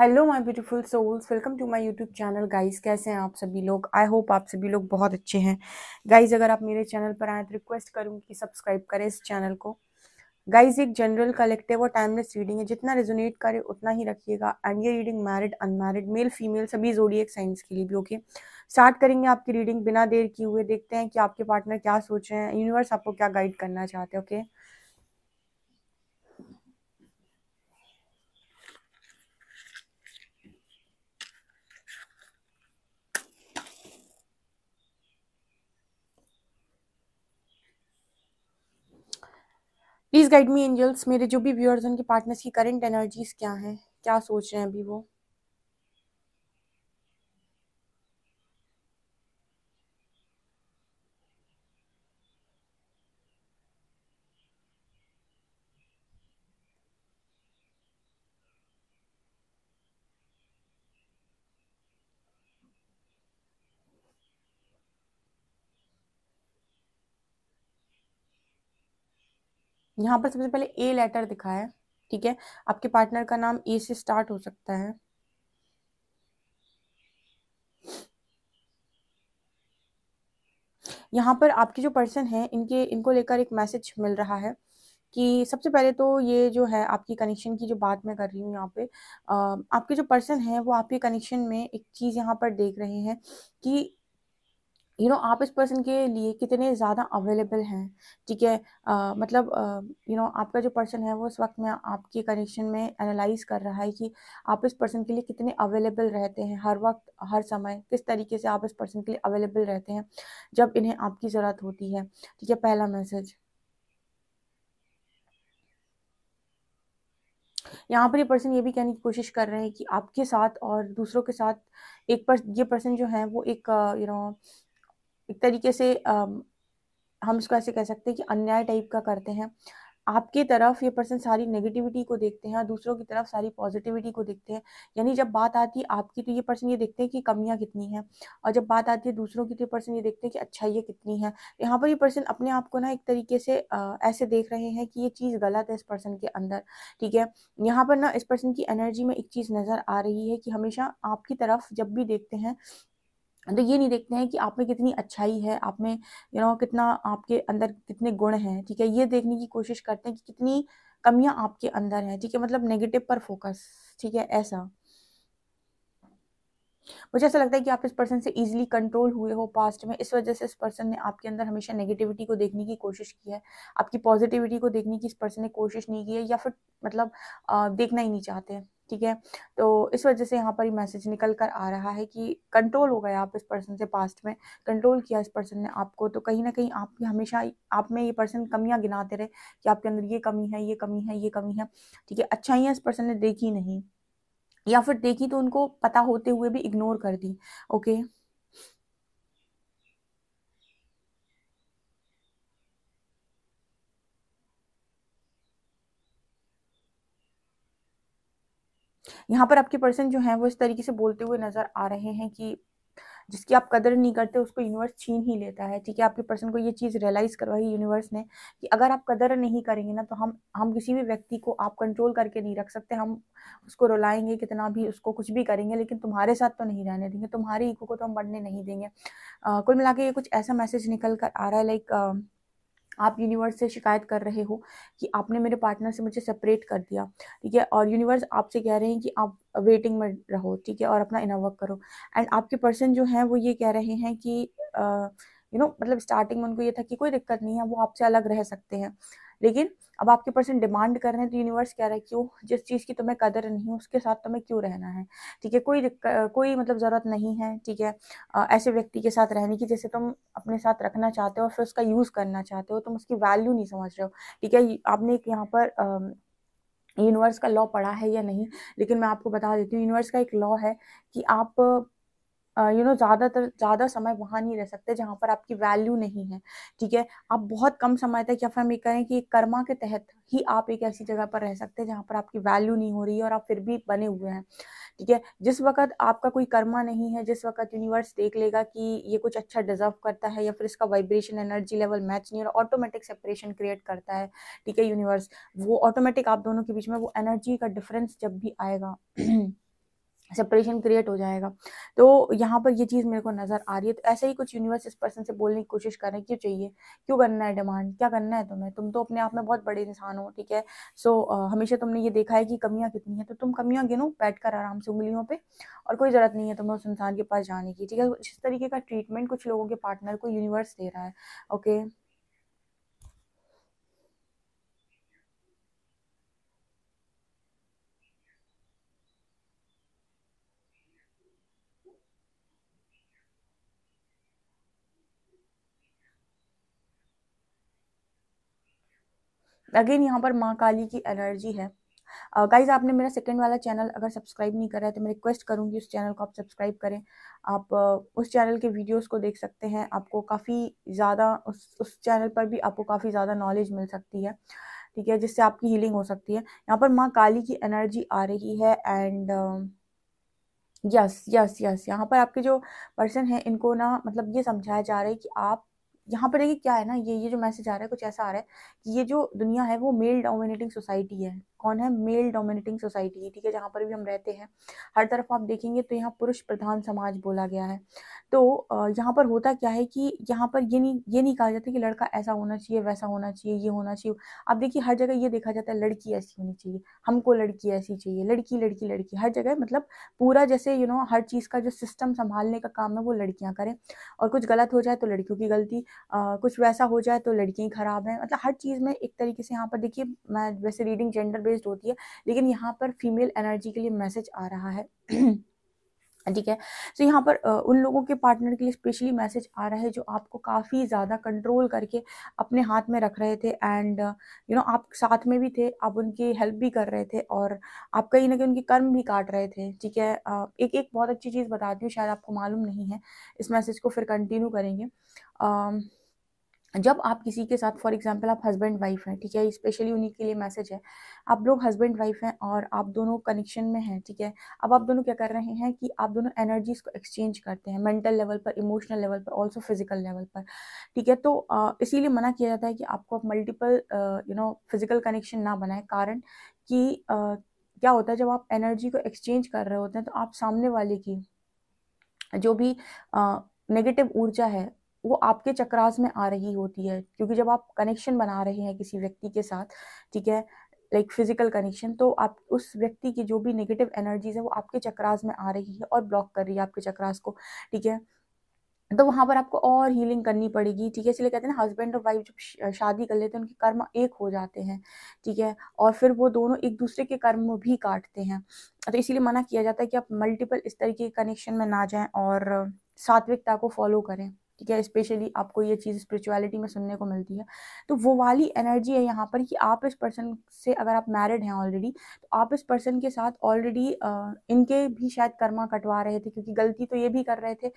Hello my beautiful souls welcome to my YouTube channel guys कैसे हैं आप सभी लोग आई होप आप सभी लोग बहुत अच्छे हैं गाइस अगर आप मेरे चैनल पर आए तो रिक्वेस्ट करूँगी कि सब्सक्राइब करें इस चैनल को गाइस एक जनरल कलेक्टिव और टाइमलेस रीडिंग है जितना रेजोनेट करे उतना ही रखिएगा एंड ये reading married unmarried male female सभी एक साइंस के लिए भी ओके स्टार्ट करेंगे आपकी रीडिंग बिना देर किए हुए देखते हैं कि आपके पार्टनर क्या सोच रहे हैं यूनिवर्स आपको क्या गाइड करना चाहते हैं okay okay? Please guide me angels मेरे जो भी व्यूअर्स उनके पार्टनर्स की करंट एनर्जीज क्या हैं क्या सोच रहे हैं अभी वो यहाँ पर सबसे पहले ए लेटर दिखा है ठीक है आपके पार्टनर का नाम ए से स्टार्ट हो सकता है यहाँ पर आपके जो पर्सन है इनके इनको लेकर एक मैसेज मिल रहा है कि सबसे पहले तो ये जो है आपकी कनेक्शन की जो बात मैं कर रही हूँ यहाँ पे आपके जो पर्सन है वो आपके कनेक्शन में एक चीज़ यहाँ पर देख रहे हैं कि यू you नो know, आप इस पर्सन के लिए कितने ज़्यादा अवेलेबल हैं ठीक है आ, मतलब यू नो you know, आपका जो पर्सन है वो इस वक्त में आपके कनेक्शन में एनालाइज कर रहा है कि आप इस पर्सन के लिए कितने अवेलेबल रहते हैं हर वक्त हर समय किस तरीके से आप इस पर्सन के लिए अवेलेबल रहते हैं जब इन्हें आपकी ज़रूरत होती है ठीक है पहला मैसेज यहाँ पर ये पर्सन ये भी कहने की कोशिश कर रहे हैं कि आपके साथ और दूसरों के साथ एक पर्सन ये पर्सन जो है वो एक यू नो एक तरीके से हम इसको ऐसे कह सकते हैं कि अन्याय टाइप का करते हैं आपकी तरफ ये पर्सन सारी नेगेटिविटी को देखते हैं और दूसरों की तरफ सारी पॉजिटिविटी को देखते हैं यानी जब बात आती है आपकी तो ये पर्सन ये देखते हैं कि कमियां कितनी हैं और जब बात आती है दूसरों की तो ये पर्सन ये देखते हैं कि अच्छा ये कितनी है यहाँ पर ये पर्सन अपने आप को ना एक तरीके से आ, ऐसे देख रहे हैं कि ये चीज़ गलत है इस पर्सन के अंदर ठीक है यहाँ पर ना इस पर्सन की एनर्जी में एक चीज़ नज़र आ रही है कि हमेशा आपकी तरफ जब भी देखते हैं અંદર એની દેખતે હે કે આપમે કેટલી अच्छाई હે આપમે યુ નો કેટના આપકે અંદર કેટને ગુણ હે ઠીક હે યે દેખને કી કોશિશ karte હે કે કેટલી કમિયા આપકે અંદર હે ઠીક હે મતલબ નેગેટિવ પર ફોકસ ઠીક હે એસા મુજે સે લગતા હે કે આપ ઇસ પર્સન સે ઈઝીલી કંટ્રોલ હુએ હો પાસ્ટ મે ઇસ વજહ સે اس પર્સન ને આપકે અંદર હમેશા નેગેટિવિટી કો દેખને કી કોશિશ કી હે આપકી પોઝિટિવિટી કો દેખને કી ઇસ પર્સન ને કોશિશ નહીં કી હે يا ફિર મતલબ દેખના હી નહીં ચાહતે હે ठीक है तो इस वजह से यहाँ पर ये मैसेज निकल कर आ रहा है कि कंट्रोल हो गया आप इस पर्सन से पास्ट में कंट्रोल किया इस पर्सन ने आपको तो कहीं ना कहीं आप हमेशा आप में ये पर्सन कमियाँ गिनाते रहे कि आपके अंदर ये कमी है ये कमी है ये कमी है ठीक है अच्छाइयाँ इस पर्सन ने देखी नहीं या फिर देखी तो उनको पता होते हुए भी इग्नोर कर दी ओके यहाँ पर आपके पर्सन जो है वो इस तरीके से बोलते हुए नजर आ रहे हैं कि जिसकी आप कदर नहीं करते उसको यूनिवर्स छीन ही लेता है ठीक है आपके पर्सन को ये चीज़ रियलाइज़ करवाई यूनिवर्स ने कि अगर आप कदर नहीं करेंगे ना तो हम हम किसी भी व्यक्ति को आप कंट्रोल करके नहीं रख सकते हम उसको रुलाएंगे कितना भी उसको कुछ भी करेंगे लेकिन तुम्हारे साथ तो नहीं रहने देंगे तुम्हारी ईगो को तो हम बढ़ने नहीं देंगे आ, कुल मिला के ये कुछ ऐसा मैसेज निकल कर आ रहा है लाइक आप यूनिवर्स से शिकायत कर रहे हो कि आपने मेरे पार्टनर से मुझे सेपरेट कर दिया ठीक है और यूनिवर्स आपसे कह रहे हैं कि आप वेटिंग में रहो ठीक है और अपना इनर वर्क करो एंड आपके पर्सन जो हैं वो ये कह रहे हैं कि you uh, know you know, मतलब स्टार्टिंग में उनको ये था कि कोई दिक्कत नहीं है वो आपसे अलग रह सकते हैं लेकिन अब आपके पर्सन डिमांड कर रहे हैं तो यूनिवर्स कह रहा है क्यों जिस चीज़ की तुम्हें कदर नहीं है उसके साथ तुम्हें क्यों रहना है ठीक है कोई कोई मतलब ज़रूरत नहीं है ठीक है ऐसे व्यक्ति के साथ रहने की जैसे तुम अपने साथ रखना चाहते हो और फिर उसका यूज़ करना चाहते हो तुम उसकी वैल्यू नहीं समझ रहे हो ठीक है आपने एक यहाँ पर यूनिवर्स का लॉ पढ़ा है या नहीं लेकिन मैं आपको बता देती हूँ यूनिवर्स का एक लॉ है कि आप यू नो ज़्यादातर ज़्यादा समय वहाँ नहीं रह सकते जहाँ पर आपकी वैल्यू नहीं है ठीक है आप बहुत कम समय तक या फिर हम ये कहें कि कर्मा के तहत ही आप एक ऐसी जगह पर रह सकते हैं जहाँ पर आपकी वैल्यू नहीं हो रही है और आप फिर भी बने हुए हैं ठीक है जिस वक्त आपका कोई कर्मा नहीं है जिस वक्त यूनिवर्स देख लेगा कि ये कुछ अच्छा डिजर्व करता है या फिर इसका वाइब्रेशन एनर्जी लेवल मैच नहीं और ऑटोमेटिक सेपरेशन क्रिएट करता है ठीक है यूनिवर्स वो ऑटोमेटिक आप दोनों के बीच में वो एनर्जी का डिफरेंस जब भी आएगा सेपरेशन क्रिएट हो जाएगा तो यहाँ पर ये चीज़ मेरे को नज़र आ रही है तो ऐसे ही कुछ यूनिवर्स इस पर्सन से बोलने की कोशिश कर रहे हैं क्यों चाहिए क्यों करना है डिमांड क्या करना है तुम्हें तुम तो अपने आप में बहुत बड़े इंसान हो ठीक है सो हमेशा तुमने ये देखा है कि कमियाँ कितनी है तो तुम कमियाँ गिनो बैठ कर आराम से उंगलियों पर और कोई ज़रूरत नहीं है तुम्हें उस इंसान के पास जाने की ठीक है तो इस तरीके का ट्रीटमेंट कुछ लोगों के पार्टनर को यूनिवर्स दे रहा है ओके अगेन यहाँ पर माँ काली की एनर्जी है गाइज uh, आपने मेरा सेकंड वाला चैनल अगर सब्सक्राइब नहीं करा है तो मैं रिक्वेस्ट करूँगी उस चैनल को आप सब्सक्राइब करें आप uh, उस चैनल के वीडियोस को देख सकते हैं आपको काफ़ी ज़्यादा उस उस चैनल पर भी आपको काफ़ी ज़्यादा नॉलेज मिल सकती है ठीक है जिससे आपकी हीलिंग हो सकती है यहाँ पर माँ काली की एनर्जी आ रही है एंड यस यस यस यहाँ पर आपके जो पर्सन है इनको ना मतलब ये समझाया जा रहा है कि आप यहाँ पर देखिए क्या है ना ये ये जो मैसेज आ रहा है कुछ ऐसा आ रहा है कि ये जो दुनिया है वो मेल डोमिनेटिंग सोसाइटी है कौन है मेल डोमिनेटिंग सोसाइटी है ठीक है जहाँ पर भी हम रहते हैं हर तरफ आप देखेंगे तो यहाँ पुरुष प्रधान समाज बोला गया है तो यहाँ पर होता क्या है कि यहाँ पर ये नहीं ये नहीं कहा जाता कि लड़का ऐसा होना चाहिए वैसा होना चाहिए ये होना चाहिए अब देखिए हर जगह ये देखा जाता है लड़की ऐसी होनी चाहिए हमको लड़की ऐसी चाहिए लड़की लड़की लड़की हर जगह मतलब पूरा जैसे यू नो हर चीज़ का जो सिस्टम संभालने का काम है वो लड़कियाँ करें और कुछ गलत हो जाए तो लड़कियों की गलती कुछ वैसा हो जाए तो लड़कियाँ ख़राब हैं मतलब हर चीज़ में एक तरीके से यहाँ पर देखिए मैं वैसे रीडिंग जेंडर बेस्ड होती है लेकिन यहाँ पर फीमेल एनर्जी के लिए मैसेज आ रहा है ठीक है तो यहाँ पर उन लोगों के पार्टनर के लिए स्पेशली मैसेज आ रहा है जो आपको काफ़ी ज़्यादा कंट्रोल करके अपने हाथ में रख रहे थे एंड यू नो आप साथ में भी थे आप उनकी हेल्प भी कर रहे थे और आप कहीं ना कहीं उनके कर्म भी काट रहे थे ठीक है एक एक बहुत अच्छी चीज़ बताती हूँ शायद आपको मालूम नहीं है इस मैसेज को फिर कंटिन्यू करेंगे जब आप किसी के साथ फॉर एग्जांपल आप हस्बैंड वाइफ हैं ठीक है स्पेशली उन्हीं के लिए मैसेज है आप लोग हस्बैंड वाइफ हैं और आप दोनों कनेक्शन में हैं ठीक है अब आप दोनों क्या कर रहे हैं कि आप दोनों एनर्जीज़ को एक्सचेंज करते हैं मेंटल लेवल पर इमोशनल लेवल पर ऑल्सो फिजिकल लेवल पर ठीक है तो इसीलिए मना किया जाता है कि आपको आप multiple you know physical connection ना बनाए कारण कि क्या होता है जब आप एनर्जी को एक्सचेंज कर रहे होते हैं तो आप सामने वाले की जो भी नेगेटिव ऊर्जा है वो आपके चक्रास में आ रही होती है क्योंकि जब आप कनेक्शन बना रहे हैं किसी व्यक्ति के साथ ठीक है लाइक फिजिकल कनेक्शन तो आप उस व्यक्ति की जो भी नेगेटिव एनर्जीज है वो आपके चक्रास में आ रही है और ब्लॉक कर रही है आपके चक्रास को ठीक है तो वहाँ पर आपको और हीलिंग करनी पड़ेगी ठीक है इसलिए कहते हैं ना हस्बैंड और वाइफ जब शादी कर लेते हैं उनके कर्म एक हो जाते हैं ठीक है और फिर वो दोनों एक दूसरे के कर्म भी काटते हैं तो इसीलिए मना किया जाता है कि आप मल्टीपल इस तरीके के कनेक्शन में ना जाएं और सात्विकता को फॉलो करें ठीक है स्पेशली आपको ये चीज़ स्पिरिचुअलिटी में सुनने को मिलती है तो वो वाली एनर्जी है यहाँ पर कि आप इस पर्सन से अगर आप मैरिड हैं ऑलरेडी तो आप इस पर्सन के साथ ऑलरेडी इनके भी शायद कर्मा कटवा रहे थे क्योंकि गलती तो ये भी कर रहे थे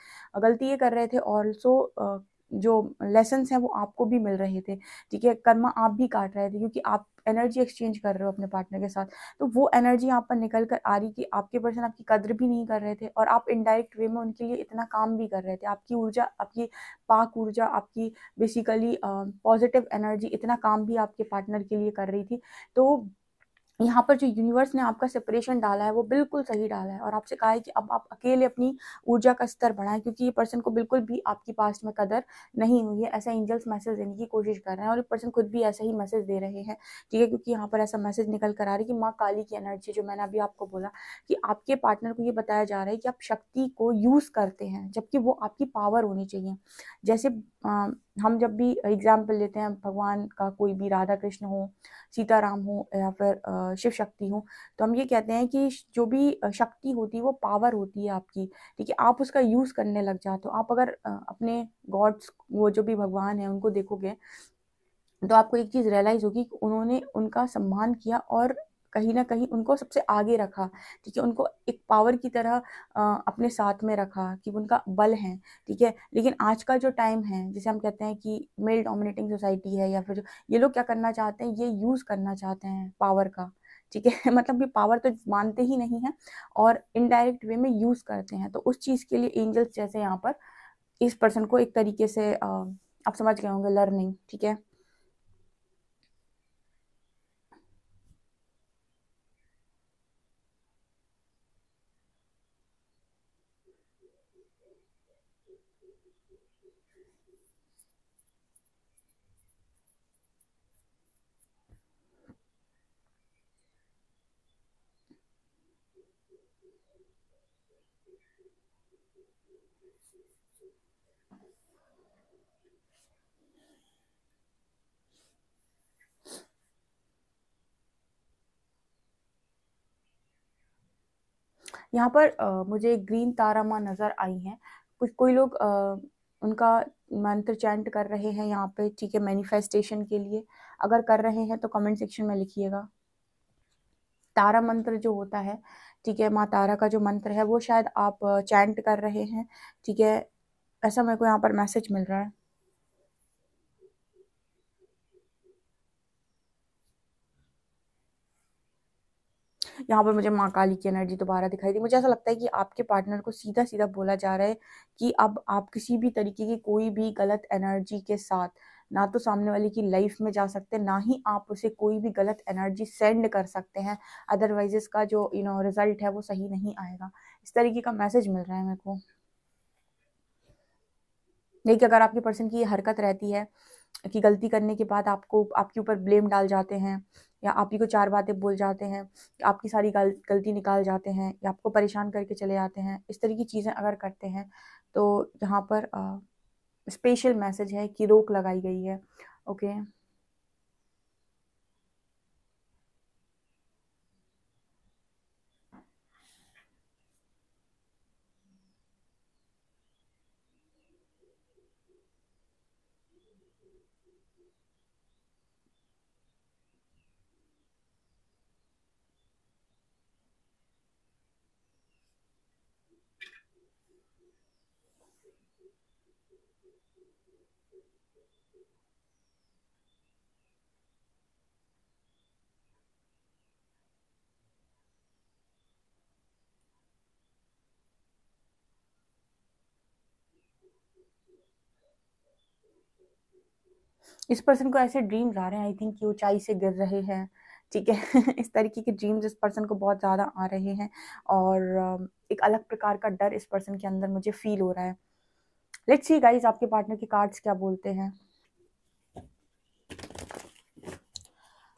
गलती ये कर रहे थे ऑल्सो जो लेसन हैं वो आपको भी मिल रहे थे ठीक है कर्मा आप भी काट रहे थे क्योंकि आप एनर्जी एक्सचेंज कर रहे हो अपने पार्टनर के साथ तो वो एनर्जी यहाँ पर निकल कर आ रही कि आपके पर्सन आपकी कद्र भी नहीं कर रहे थे और आप इनडायरेक्ट वे में उनके लिए इतना काम भी कर रहे थे आपकी ऊर्जा आपकी पाक ऊर्जा आपकी बेसिकली पॉजिटिव एनर्जी इतना काम भी आपके पार्टनर के लिए कर रही थी तो यहाँ पर जो यूनिवर्स ने आपका सेपरेशन डाला है वो बिल्कुल सही डाला है और आपसे कहा है कि अब आप अकेले अपनी ऊर्जा का स्तर बढ़ाएं क्योंकि ये पर्सन को बिल्कुल भी आपकी पास्ट में कदर नहीं हुई है ऐसा एंजल्स मैसेज देने की कोशिश कर रहे हैं और ये पर्सन खुद भी ऐसा ही मैसेज दे रहे हैं ठीक है क्योंकि यहाँ पर ऐसा मैसेज निकल कर आ रहा है कि माँ काली की एनर्जी जो मैंने अभी आपको बोला कि आपके पार्टनर को ये बताया जा रहा है कि आप शक्ति को यूज़ करते हैं जबकि वो आपकी पावर होनी चाहिए जैसे हम जब भी एग्जाम्पल लेते हैं भगवान का कोई भी राधा कृष्ण हो सीताराम हो या फिर शिव शक्ति हो तो हम ये कहते हैं कि जो भी शक्ति होती है वो पावर होती है आपकी ठीक है आप उसका यूज़ करने लग जाते हो आप अगर अपने गॉड्स वो जो भी भगवान है उनको देखोगे तो आपको एक चीज़ रियलाइज़ होगी कि उन्होंने उनका सम्मान किया और कहीं ना कहीं उनको सबसे आगे रखा ठीक है उनको एक पावर की तरह आ, अपने साथ में रखा कि उनका बल है ठीक है लेकिन आज का जो टाइम है जैसे हम कहते हैं कि मेल डोमिनेटिंग सोसाइटी है या फिर जो ये लोग क्या करना चाहते हैं ये यूज़ करना चाहते हैं पावर का ठीक है मतलब ये पावर तो मानते ही नहीं है और इनडायरेक्ट वे में यूज़ करते हैं तो उस चीज़ के लिए एंजल्स जैसे यहाँ पर इस पर्सन को एक तरीके से आ, आप समझ गए होंगे लर्निंग ठीक है यहाँ पर आ, मुझे ग्रीन तारा माँ नज़र आई हैं कुछ कोई लोग आ, उनका मंत्र चैंट कर रहे हैं यहाँ पे ठीक है मैनिफेस्टेशन के लिए अगर कर रहे हैं तो कमेंट सेक्शन में लिखिएगा तारा मंत्र जो होता है ठीक है माँ तारा का जो मंत्र है वो शायद आप चैंट कर रहे हैं ठीक है ऐसा मेरे को यहाँ पर मैसेज मिल रहा है यहाँ पर मुझे माँ काली की एनर्जी दोबारा दिखाई दी मुझे ऐसा लगता है कि आपके पार्टनर को सीधा सीधा बोला जा रहा है कि अब आप किसी भी तरीके की कोई भी गलत एनर्जी के साथ ना तो सामने वाले की लाइफ में जा सकते ना ही आप उसे कोई भी गलत एनर्जी सेंड कर सकते हैं अदरवाइज इसका जो यू नो रिजल्ट है वो सही नहीं आएगा इस तरीके का मैसेज मिल रहा है मेरे को लेकिन अगर आपके पर्सन की हरकत रहती है कि गलती करने के बाद आपको आपके ऊपर ब्लेम डाल जाते हैं या आप ही को चार बातें बोल जाते हैं आपकी सारी गल, गलती निकाल जाते हैं या आपको परेशान करके चले जाते हैं इस तरह की चीज़ें अगर करते हैं तो यहाँ पर स्पेशल मैसेज है कि रोक लगाई गई है ओके इस पर्सन को ऐसे ड्रीम्स आ रहे हैं आई थिंक कि ऊंचाई से गिर रहे हैं ठीक है इस तरीके के ड्रीम्स इस पर्सन को बहुत ज़्यादा आ रहे हैं और एक अलग प्रकार का डर इस पर्सन के अंदर मुझे फील हो रहा है लेट्स सी गाइस आपके पार्टनर के कार्ड्स क्या बोलते हैं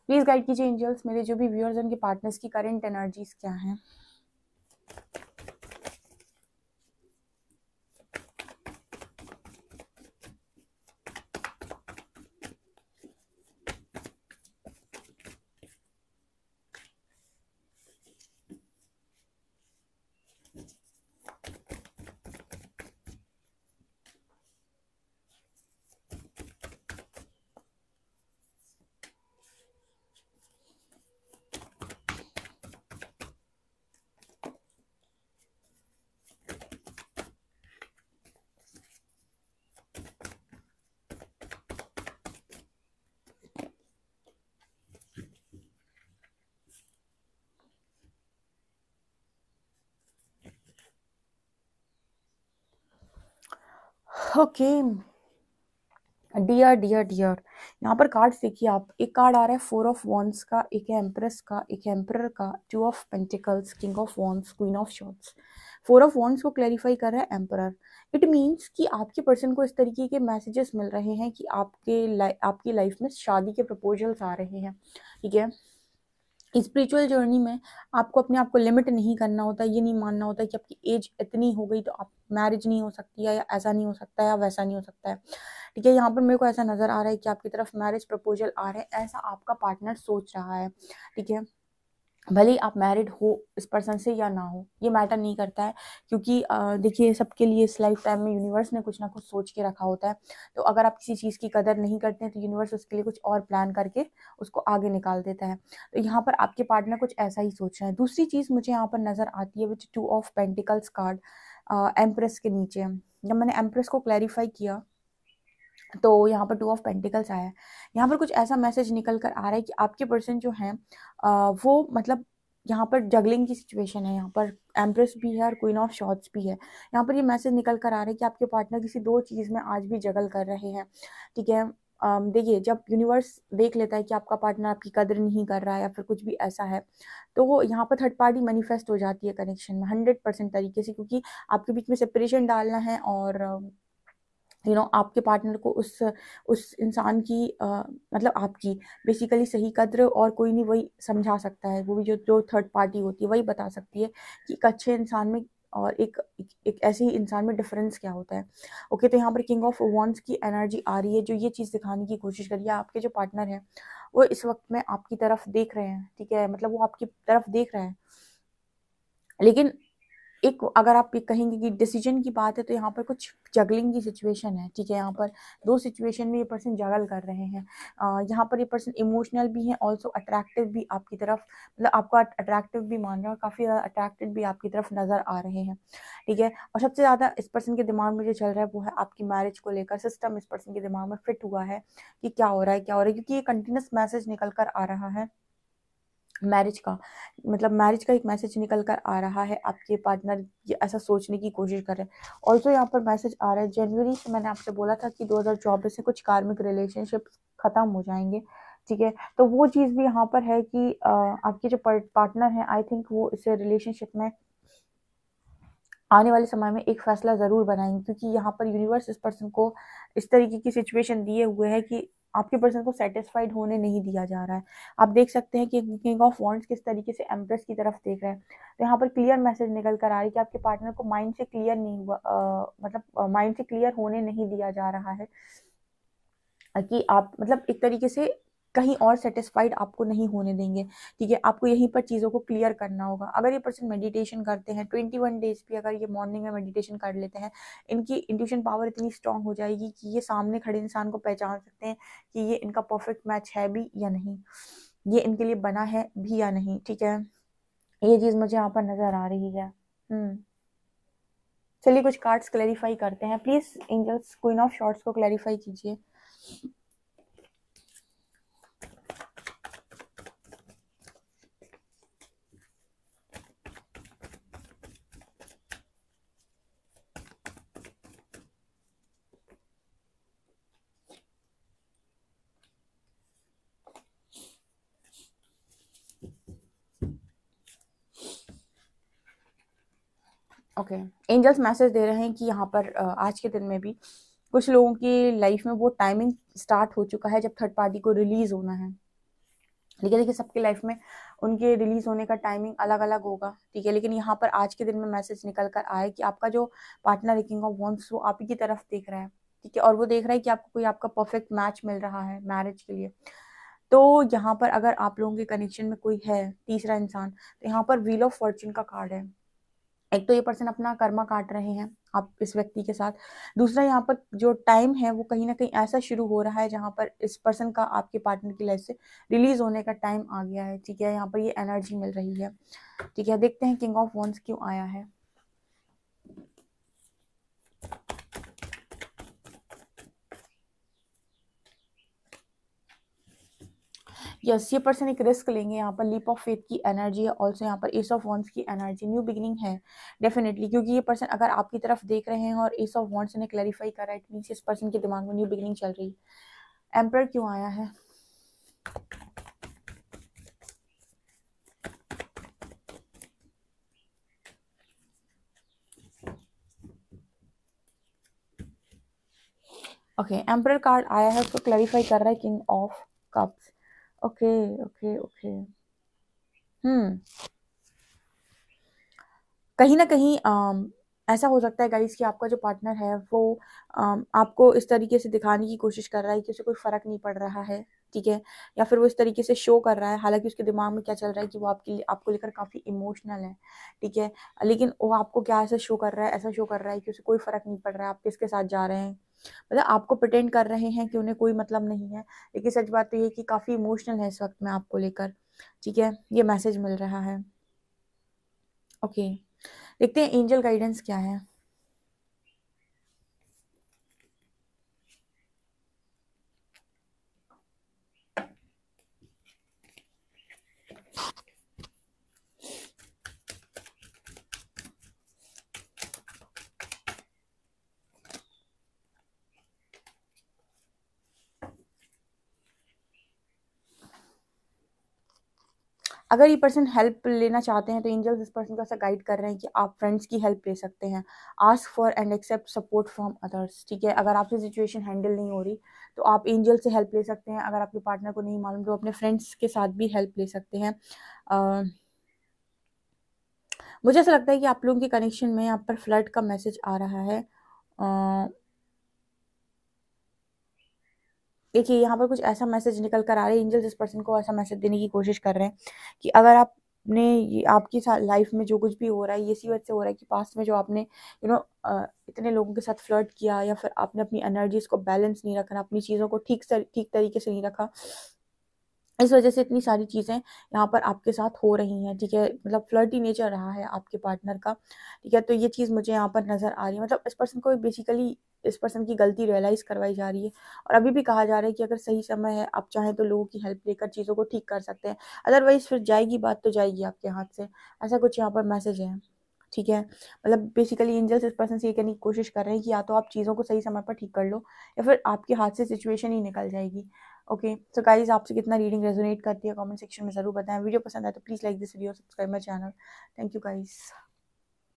प्लीज़ गाइड कीजिए एंजल्स मेरे जो भी व्यूअर्स उनके पार्टनर्स की करेंट एनर्जीज क्या हैं ओके डियर डियर डियर यहाँ पर कार्ड्स देखिए आप एक कार्ड आ रहा है फोर ऑफ वॉन्स का एक है एम्प्रेस का एक है एम्प्रर का two of pentacles king of wands queen of swords four of wands को क्लैरिफाई कर रहा है एम्प्रर इट मीन्स कि आपके पर्सन को इस तरीके के मैसेजेस मिल रहे हैं कि आपके लाइ आपकी लाइफ में शादी के प्रपोजल्स आ रहे हैं ठीक है स्पिरिचुअल जर्नी में आपको अपने आप को लिमिट नहीं करना होता ये नहीं मानना होता कि आपकी एज इतनी हो गई तो आप मैरिज नहीं हो सकती है या ऐसा नहीं हो सकता है या वैसा नहीं हो सकता है ठीक है यहाँ पर मेरे को ऐसा नज़र आ रहा है कि आपकी तरफ मैरिज प्रपोजल आ रहा है ऐसा आपका पार्टनर सोच रहा है ठीक है भले ही आप मैरिड हो इस पर्सन से या ना हो ये मैटर नहीं करता है क्योंकि देखिए सबके लिए इस लाइफ टाइम में यूनिवर्स ने कुछ ना कुछ सोच के रखा होता है तो अगर आप किसी चीज़ की कदर नहीं करते हैं तो यूनिवर्स उसके लिए कुछ और प्लान करके उसको आगे निकाल देता है तो यहाँ पर आपके पार्टनर कुछ ऐसा ही सोच रहे हैं दूसरी चीज़ मुझे यहाँ पर नज़र आती है which two of pentacles card empress के नीचे जब मैंने एम्प्रेस को क्लैरिफाई किया तो यहाँ पर टू ऑफ पेंटिकल्स आया है यहाँ पर कुछ ऐसा मैसेज निकल कर आ रहा है कि आपके पर्सन जो हैं वो मतलब यहाँ पर जगलिंग की सिचुएशन है यहाँ पर एम्प्रेस भी है और क्वीन ऑफ शॉर्ट्स भी है यहाँ पर ये मैसेज निकल कर आ रहा है कि आपके पार्टनर किसी दो चीज़ में आज भी जगल कर रहे हैं ठीक है देखिए जब यूनिवर्स देख लेता है कि आपका पार्टनर आपकी कदर नहीं कर रहा है या फिर कुछ भी ऐसा है तो यहाँ पर थर्ड पार्टी मैनिफेस्ट हो जाती है कनेक्शन में हंड्रेड परसेंट तरीके से क्योंकि आपके बीच में सेपरेशन डालना है और यू you नो know, आपके पार्टनर को उस उस इंसान की आ, मतलब आपकी बेसिकली सही कद्र और कोई नहीं वही समझा सकता है वो भी जो जो थर्ड पार्टी होती है वही बता सकती है कि एक अच्छे इंसान में और एक एक, ऐसे ही इंसान में डिफरेंस क्या होता है ओके okay, तो यहाँ पर किंग ऑफ वॉन्स की एनर्जी आ रही है जो ये चीज़ दिखाने की कोशिश करिए आपके जो पार्टनर हैं वो इस वक्त में आपकी तरफ देख रहे हैं ठीक है मतलब वो आपकी तरफ देख रहे हैं लेकिन एक अगर आप कहेंगे कि डिसीजन की बात है तो यहाँ पर कुछ जगलिंग की सिचुएशन है ठीक है यहाँ पर दो सिचुएशन में ये पर्सन जगल कर रहे हैं यहाँ पर ये पर्सन इमोशनल भी है ऑल्सो अट्रैक्टिव भी आपकी तरफ मतलब आपको अट्रैक्टिव भी मान रहा है काफ़ी ज़्यादा अट्रैक्टिव भी आपकी तरफ नज़र आ रहे हैं ठीक है और सबसे ज़्यादा इस पर्सन के दिमाग में जो चल रहा है वो है आपकी मैरिज को लेकर सिस्टम इस पर्सन के दिमाग में फिट हुआ है कि क्या हो रहा है क्या हो रहा है क्योंकि ये कंटिन्यूस मैसेज निकल कर आ रहा है मैरिज का मतलब मैरिज का एक मैसेज निकल कर आ रहा है आपके पार्टनर ये ऐसा सोचने की कोशिश कर रहे हैं और जो यहाँ पर मैसेज आ रहा है जनवरी से मैंने आपसे बोला था कि 2024 से कुछ कार्मिक रिलेशनशिप ख़त्म हो जाएंगे ठीक है तो वो चीज़ भी यहाँ पर है कि आपके जो पार्टनर हैं आई थिंक वो इस रिलेशनशिप में आने वाले समय में एक फैसला ज़रूर बनाएंगे क्योंकि यहाँ पर यूनिवर्स इस पर्सन को इस तरीके की सिचुएशन दिए हुए है कि आपके पर्सन को सेटिस्फाइड होने नहीं दिया जा रहा है आप देख सकते हैं कि किंग ऑफ वॉन्ट्स किस तरीके से एम्प्रेस की तरफ देख रहे हैं तो यहाँ पर क्लियर मैसेज निकल कर आ रही है कि आपके पार्टनर को माइंड से क्लियर नहीं हुआ आ, मतलब माइंड से क्लियर होने नहीं दिया जा रहा है कि आप मतलब एक तरीके से कहीं और सेटिस्फाइड आपको नहीं होने देंगे ठीक है आपको यहीं पर चीज़ों को क्लियर करना होगा अगर ये पर्सन मेडिटेशन करते हैं ट्वेंटी वन डेज भी अगर ये मॉर्निंग में मेडिटेशन कर लेते हैं इनकी इंट्यूशन पावर इतनी स्ट्रांग हो जाएगी कि ये सामने खड़े इंसान को पहचान सकते हैं कि ये इनका परफेक्ट मैच है भी या नहीं ये इनके लिए बना है भी या नहीं ठीक है ये चीज़ मुझे यहाँ पर नज़र आ रही है हम्म। चलिए कुछ कार्ड्स क्लैरिफाई करते हैं please angels queen of swords को क्लैरिफाई कीजिए ओके एंजल्स मैसेज दे रहे हैं कि यहाँ पर आज के दिन में भी कुछ लोगों की लाइफ में वो टाइमिंग स्टार्ट हो चुका है जब थर्ड पार्टी को रिलीज़ होना है ठीक है देखिए सबकी लाइफ में उनके रिलीज होने का टाइमिंग अलग अलग होगा ठीक है लेकिन यहाँ पर आज के दिन में मैसेज निकल कर आया कि आपका जो पार्टनर किंग ऑफ वॉन्ट्स वो आप ही की तरफ देख रहा है ठीक है और वो देख रहा है कि आपको कोई आपका परफेक्ट मैच मिल रहा है मैरिज के लिए तो यहाँ पर अगर आप लोगों के कनेक्शन में कोई है तीसरा इंसान तो यहाँ पर व्हील ऑफ फॉर्चून का कार्ड है एक तो ये पर्सन अपना कर्मा काट रहे हैं आप इस व्यक्ति के साथ दूसरा यहाँ पर जो टाइम है वो कहीं ना कहीं ऐसा शुरू हो रहा है जहाँ पर इस पर्सन का आपके पार्टनर की लाइफ से रिलीज होने का टाइम आ गया है ठीक है यहाँ पर ये एनर्जी मिल रही है ठीक है देखते हैं किंग ऑफ वॉन्स क्यों आया है यस ये पर्सन एक रिस्क लेंगे यहाँ पर लीप ऑफ फेथ की एनर्जी है ऑल्सो यहाँ पर एस ऑफ वॉन्ट्स की एनर्जी न्यू बिगिनिंग है डेफिनेटली क्योंकि ये पर्सन अगर आपकी तरफ देख रहे हैं और एस ऑफ वॉन्ट्स ने क्लैरिफाई करा इट इस पर्सन के दिमाग में न्यू बिगिनिंग चल रही है एम्पर क्यों आया है ओके okay, एम्पर कार्ड आया है उसको क्लैरिफाई कर रहा है king of cups Okay, okay, okay. हम्म कहीं ना कहीं अम, um, ऐसा हो सकता है गाइस कि आपका जो पार्टनर है वो अम, um, आपको इस तरीके से दिखाने की कोशिश कर रहा है कि उसे कोई फर्क नहीं पड़ रहा है ठीक है या फिर वो इस तरीके से शो कर रहा है हालांकि उसके दिमाग में क्या चल रहा है कि वो आपके लिए आपको लेकर काफ़ी इमोशनल है ठीक है लेकिन वो आपको क्या ऐसा शो कर रहा है ऐसा शो कर रहा है कि उसे कोई फ़र्क नहीं पड़ रहा है आप किसके साथ जा रहे हैं मतलब आपको प्रटेंड कर रहे हैं कि उन्हें कोई मतलब नहीं है लेकिन सच बात तो ये कि काफ़ी इमोशनल है इस वक्त में आपको लेकर ठीक है ये मैसेज मिल रहा है ओके देखते हैं एंजल गाइडेंस क्या है अगर ये पर्सन हेल्प लेना चाहते हैं तो एंजल्स इस पर्सन को ऐसा गाइड कर रहे हैं कि आप फ्रेंड्स की हेल्प ले सकते हैं ask for and accept support from others ठीक है अगर आपसे सिचुएशन हैंडल नहीं हो रही तो आप एंजल से हेल्प ले सकते हैं अगर आपके पार्टनर को नहीं मालूम तो अपने फ्रेंड्स के साथ भी हेल्प ले सकते हैं uh, मुझे ऐसा लगता है कि आप लोगों के कनेक्शन में यहाँ पर फ्लड का मैसेज आ रहा है uh, देखिए यहाँ पर कुछ ऐसा मैसेज निकल कर आ रहा है एंजल्स इस पर्सन को ऐसा मैसेज देने की कोशिश कर रहे हैं कि अगर आपने ये आपकी लाइफ में जो कुछ भी हो रहा है ये इसी वजह से हो रहा है कि पास्ट में जो आपने यू you नो know, इतने लोगों के साथ फ्लर्ट किया या फिर आपने अपनी एनर्जीज को बैलेंस नहीं रखा अपनी चीज़ों को ठीक से ठीक तरीके से नहीं रखा इस वजह से इतनी सारी चीज़ें यहाँ पर आपके साथ हो रही हैं ठीक है मतलब फ्लर्टी नेचर रहा है आपके पार्टनर का ठीक है तो ये चीज़ मुझे यहाँ पर नज़र आ रही है मतलब इस पर्सन को बेसिकली इस पर्सन की गलती रियलाइज़ करवाई जा रही है और अभी भी कहा जा रहा है कि अगर सही समय है आप चाहें तो लोगों की हेल्प लेकर चीज़ों को ठीक कर सकते हैं अदरवाइज़ फिर जाएगी बात तो जाएगी आपके हाथ से ऐसा कुछ यहाँ पर मैसेज है ठीक है मतलब बेसिकली एंजल्स इस पर्सन से ये कहने की कोशिश कर रहे हैं कि या तो आप चीज़ों को सही समय पर ठीक कर लो या फिर आपके हाथ से सिचुएशन ही निकल जाएगी ओके सो गाइज आपसे कितना रीडिंग रेजोनेट करती है कमेंट सेक्शन में ज़रूर बताएं वीडियो पसंद आए तो please like this video subscribe my channel thank you guys